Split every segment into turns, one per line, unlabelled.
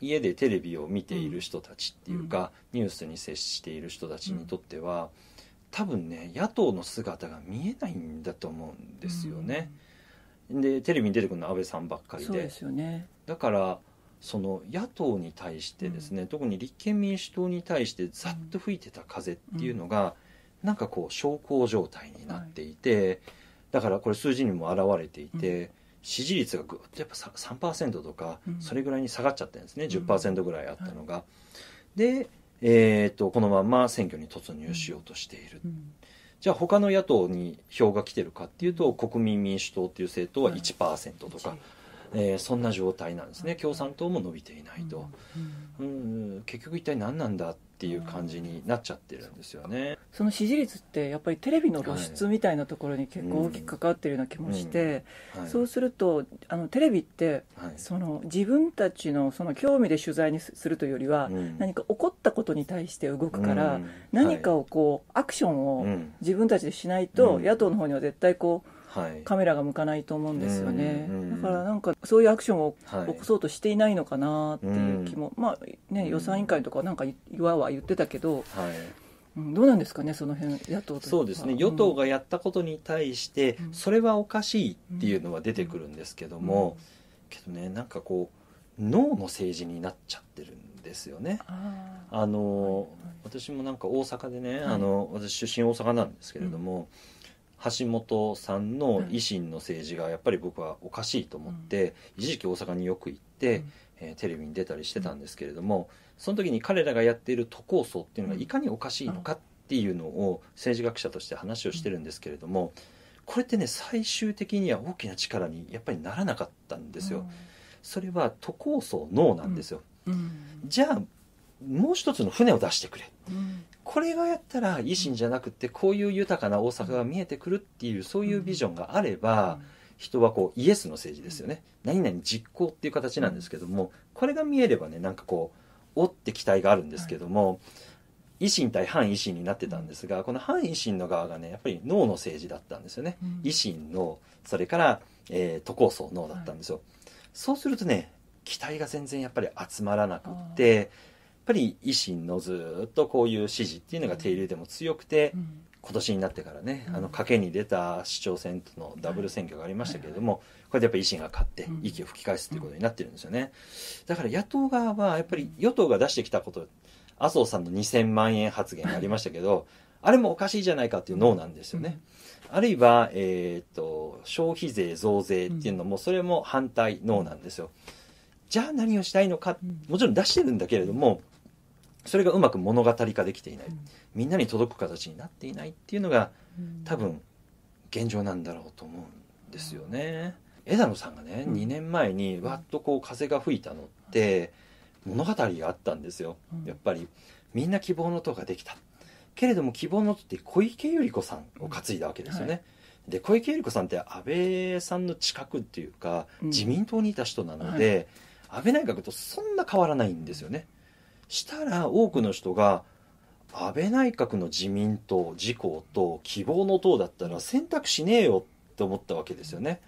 家でテレビを見ている人たちっていうか、ニュースに接している人たちにとっては、多分ね野党の姿が見えないんだと思うんですよね。でテレビに出てくるのは安倍さんばっかりでだからその野党に対してですね、特に立憲民主党に対してざっと吹いてた風っていうのが、うなんかこう小康状態になっていて、だからこれ数字にも表れていて。支持率がぐっとやっぱ3%とか、それぐらいに下がっちゃってるんですね、10%ぐらいあったのが。はい、で、えー、っとこのまま選挙に突入しようとしている。じゃあ他の野党に票が来てるかっていうと国民民主党っていう政党は1%とか、はい、えー、そんな状態なんですね共産党も伸びていないと、うん、うん、結局一体何なんだっていう感じになっちゃってるんですよね。その支持率ってやっぱりテレビの露出みたいなところに結構大きく関わってるような気もして、はいうんはい、そうするとあのテレビって、はい、その自分たちのその興味で取材にするというよりは、うん、何か起こったことに対して動くから、うん、何かをこうアクションを自分たちでしないと、野党の方には絶対こうカメラが向かないと思うんですよね、はいだからなんかそういうアクションを起こそうとしていないのかなっていう気も、はい、まあね予算委員会とかなんかいわわ言ってたけど、どうなんですかね、その辺野党そうですね、与党がやったことに対して、それはおかしいっていうのは出てくるんですけども、けどね、なんかこう、脳の政治になっちゃってるんですよね。あの、私もなんか大阪でね、あの私、出身大阪なんですけれども、橋本さんの維新の政治がやっぱり僕はおかしいと思って、一時期大阪によく行って、うえテレビに出たりしてたんですけれどもその時に彼らがやっている都構想っていうのがいかにおかしいのかっていうのを政治学者として話をしてるんですけれども、これってね最終的には大きな力にやっぱりならなかったんですよ。それは都構想ノなんですよ。じゃあもう一つの船を出してくれ、これがやったら維新じゃなくてこういう豊かな大阪が見えてくるっていうそういうビジョンがあれば、人はこうイエスの政治ですよね、何々実行っていう形なんですけどもこれが見えればねなんかこうおって期待があるんですけども、維新対反維新になってたんですがこの反維新の側がねやっぱり脳の政治だったんですよね、維新のそれから、えー、都構想脳だったんですよ、そうするとね期待が全然やっぱり集まらなくって。っぱり維新のずっとこういう支持っていうのが定流でも強くて、今年になってからね、あの賭けに出た市長選とのダブル選挙がありましたけれども、これでやっぱり維新が勝って息を吹き返すということになってるんですよね。だから野党側はやっぱり与党が出してきたこと麻生さんの2000万円発言がありましたけど、あれもおかしいじゃないかっていう脳なんですよね。あるいは、えっ、ー、と、消費税増税っていうのも、それも反対脳なんですよ。じゃあ何をしたいのか、もちろん出してるんだけれども、それがうまく物語化できていない、うん、みんなに届く形になっていないっていうのが、うん、多分現状なんだろうと思うんですよね。枝野さんがね、うん、2年前にわっとこう風が吹いたのって物語があったんですよ、やっぱりみんな希望の塔ができたけれども希望の塔って小池百合子さんを担いだわけですよね、はい、で小池百合子さんって安倍さんの近くっていうか、自民党にいた人なので、はい、安倍内閣とそんな変わらないんですよね、したら多くの人が安倍内閣の自民党自公と希望の党だったら選択しねえよって思ったわけですよね。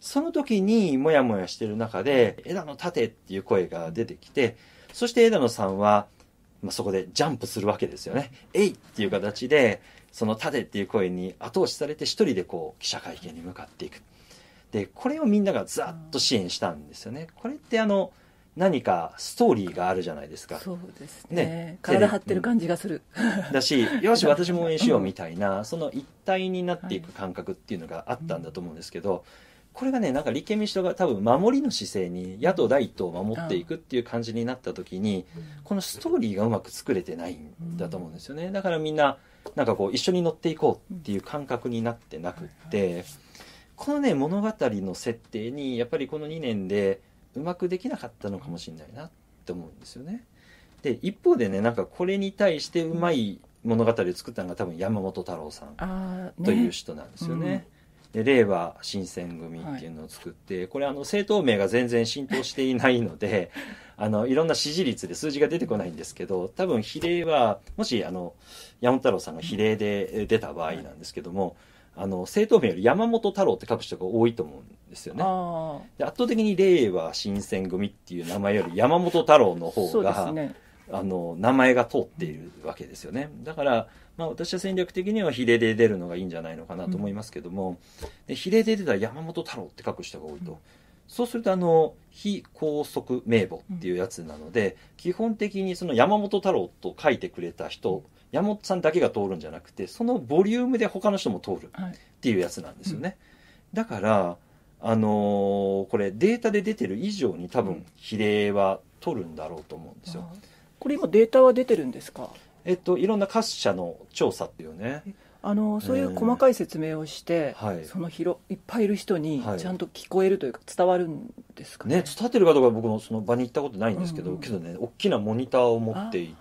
その時にモヤモヤしてる中で枝野立てっていう声が出てきてそして枝野さんは、まあ、そこでジャンプするわけですよね。えいっていう形でその立てっていう声に後押しされて一人でこう記者会見に向かっていく。でこれをみんながざっと支援したんですよね。これってあの何かストーリーがあるじゃないですかそうですねね体張ってる感じがする、だし よし私も応援しようみたいな、その一体になっていく感覚っていうのがあったんだと思うんですけど、はい、これがねなんか立憲民主党が多分守りの姿勢に野党第一党を守っていくっていう感じになった時に、このストーリーがうまく作れてないんだと思うんですよねだからみんななんかこう一緒に乗っていこうっていう感覚になってなくって、このね物語の設定にやっぱりこの2年でうまくできなかったのかもしれないなって思うんですよね。で一方でねなんかこれに対してうまい物語を作ったのが多分山本太郎さんという人なんですよね。で令和新選組っていうのを作って、はい、これあの政党名が全然浸透していないので あのいろんな支持率で数字が出てこないんですけど多分比例はもしあの山本太郎さんが比例で出た場合なんですけども。うんあの政党名より山本太郎って書く人が多いと思うんですよねで圧倒的に「令和新選組」っていう名前より山本太郎の方が、ね、あの名前が通っているわけですよねだから、まあ、私は戦略的には比例で出るのがいいんじゃないのかなと思いますけども、うん、で比例で出たら山本太郎って書く人が多いと。うんそうするとあの非拘束名簿っていうやつなので、基本的にその山本太郎と書いてくれた人山本さんだけが通るんじゃなくてそのボリュームで他の人も通るっていうやつなんですよね、はいうん、だからあのー、これデータで出てる以上に多分比例は取るんだろうと思うんですよこれ今データは出てるんですかえっといろんな各社の調査っていうねあのそういう細かい説明をして、えーはい、その広いっぱいいる人にちゃんと聞こえるというか伝わるんですかねはい、ね伝わってるかどうか僕もその場に行ったことないんですけど、うんうん、けどね大きなモニターを持ってい、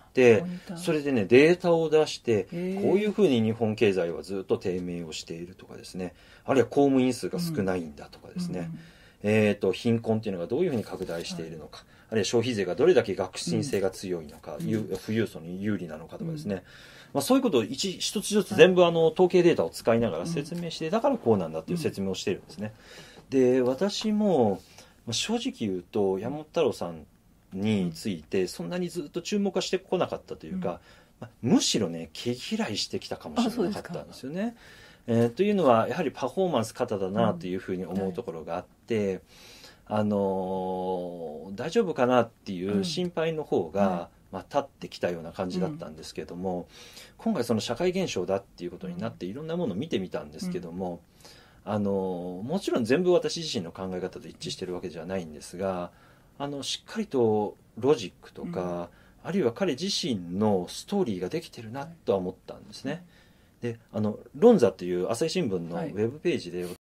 それでね、データを出して、こういうふうに日本経済はずっと低迷をしているとかですね、あるいは公務員数が少ないんだとかですね、うんうんえーと、貧困というのがどういうふうに拡大しているのか、はい、あるいは消費税がどれだけ学習性が強いのか、うん、富裕層に有利なのかとかですね、うん、まあ、そういうことを一一つ一つ全部あの統計データを使いながら説明して、だからこうなんだっていう説明をしているんですね。で私も正直言うと山本太郎さんについてそんなにずっと注目はしてこなかったというか、うん、むしろね毛嫌いしてきたかもしれなかったんですよね。えー、というのはやはりパフォーマンス方だなというふうに思うところがあって、うんはい、あのー、大丈夫かなっていう心配の方が、うんはいまあ、立ってきたような感じだったんですけども、うん、今回その社会現象だっていうことになっていろんなものを見てみたんですけども、うん、あのもちろん全部私自身の考え方と一致してるわけじゃないんですがあのしっかりとロジックとか、うん、あるいは彼自身のストーリーができてるなとは思ったんですね。はい、であの「ロンザ」という朝日新聞のウェブページで